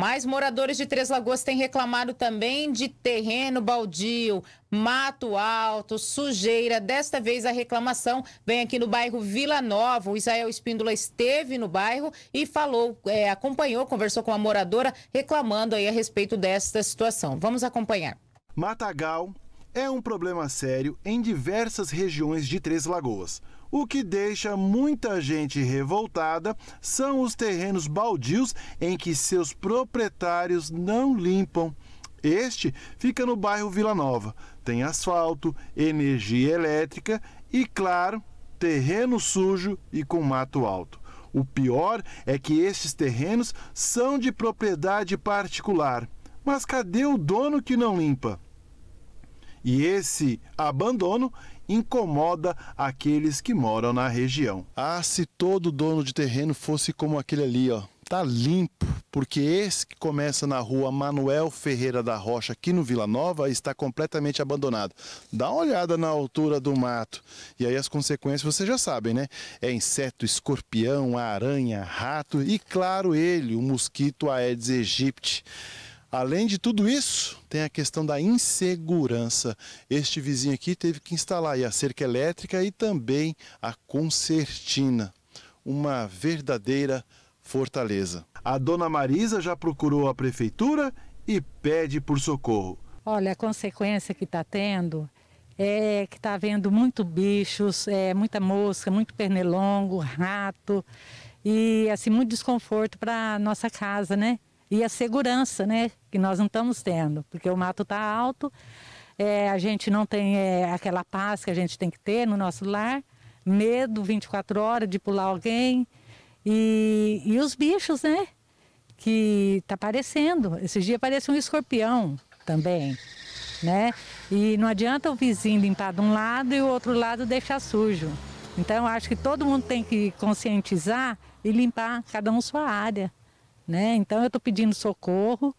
Mas moradores de Três Lagoas têm reclamado também de terreno baldio, mato alto, sujeira. Desta vez a reclamação vem aqui no bairro Vila Nova. O Israel Espíndola esteve no bairro e falou, é, acompanhou, conversou com a moradora reclamando aí a respeito desta situação. Vamos acompanhar. Matagal é um problema sério em diversas regiões de Três Lagoas. O que deixa muita gente revoltada são os terrenos baldios em que seus proprietários não limpam. Este fica no bairro Vila Nova. Tem asfalto, energia elétrica e, claro, terreno sujo e com mato alto. O pior é que estes terrenos são de propriedade particular. Mas cadê o dono que não limpa? e esse abandono incomoda aqueles que moram na região. Ah, se todo dono de terreno fosse como aquele ali, ó, tá limpo, porque esse que começa na rua Manuel Ferreira da Rocha, aqui no Vila Nova, está completamente abandonado. Dá uma olhada na altura do mato. E aí as consequências vocês já sabem, né? É inseto, escorpião, aranha, rato e, claro, ele, o mosquito Aedes aegypti. Além de tudo isso, tem a questão da insegurança. Este vizinho aqui teve que instalar a cerca elétrica e também a concertina. Uma verdadeira fortaleza. A dona Marisa já procurou a prefeitura e pede por socorro. Olha, a consequência que está tendo é que está havendo muito bichos, é, muita mosca, muito pernilongo, rato e assim muito desconforto para nossa casa, né? e a segurança, né? Que nós não estamos tendo, porque o mato está alto, é, a gente não tem é, aquela paz que a gente tem que ter no nosso lar, medo 24 horas de pular alguém e, e os bichos, né? Que tá aparecendo. Esses dias parece um escorpião também, né? E não adianta o vizinho limpar de um lado e o outro lado deixar sujo. Então, acho que todo mundo tem que conscientizar e limpar cada um sua área né? Então eu estou pedindo socorro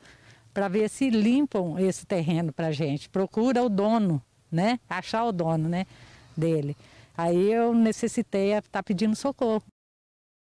para ver se limpam esse terreno para gente. Procura o dono, né? Achar o dono, né? Dele. Aí eu necessitei estar tá pedindo socorro.